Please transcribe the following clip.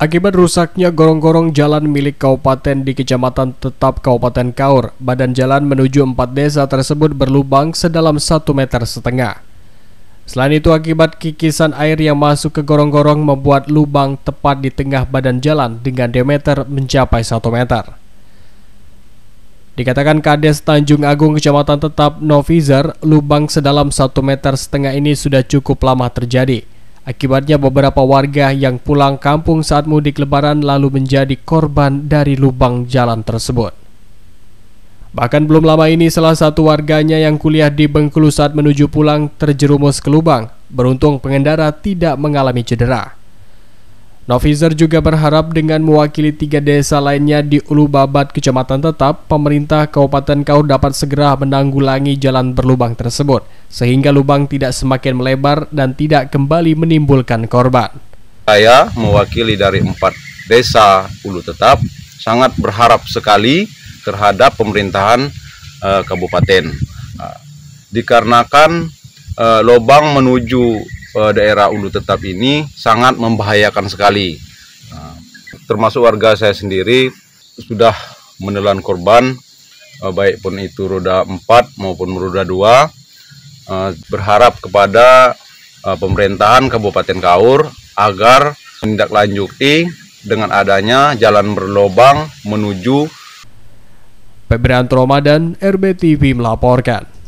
Akibat rusaknya gorong-gorong jalan milik kabupaten di kecamatan tetap Kabupaten Kaur, badan jalan menuju empat desa tersebut berlubang sedalam satu meter setengah. Selain itu akibat kikisan air yang masuk ke gorong-gorong membuat lubang tepat di tengah badan jalan dengan diameter mencapai 1 meter. Dikatakan Kades Tanjung Agung Kecamatan Tetap Novizar, lubang sedalam 1 meter setengah ini sudah cukup lama terjadi. Akibatnya beberapa warga yang pulang kampung saat mudik lebaran lalu menjadi korban dari lubang jalan tersebut. Bahkan belum lama ini salah satu warganya yang kuliah di Bengkulu saat menuju pulang terjerumus ke lubang. Beruntung pengendara tidak mengalami cedera. Novizer juga berharap dengan mewakili tiga desa lainnya di Ulu Babat Kecamatan Tetap, pemerintah Kabupaten Kau dapat segera menanggulangi jalan berlubang tersebut, sehingga lubang tidak semakin melebar dan tidak kembali menimbulkan korban. Saya mewakili dari empat desa Ulu Tetap, sangat berharap sekali terhadap pemerintahan eh, kabupaten. Eh, dikarenakan eh, lubang menuju Eh, daerah Ulu Tetap ini sangat membahayakan sekali. Nah, termasuk warga saya sendiri sudah menelan korban, eh, baik pun itu roda 4 maupun roda 2. Eh, berharap kepada pemerintahan Kabupaten Kaur agar menindaklanjuti dengan adanya jalan berlobang menuju Pemberian Ramadan, RBTV melaporkan.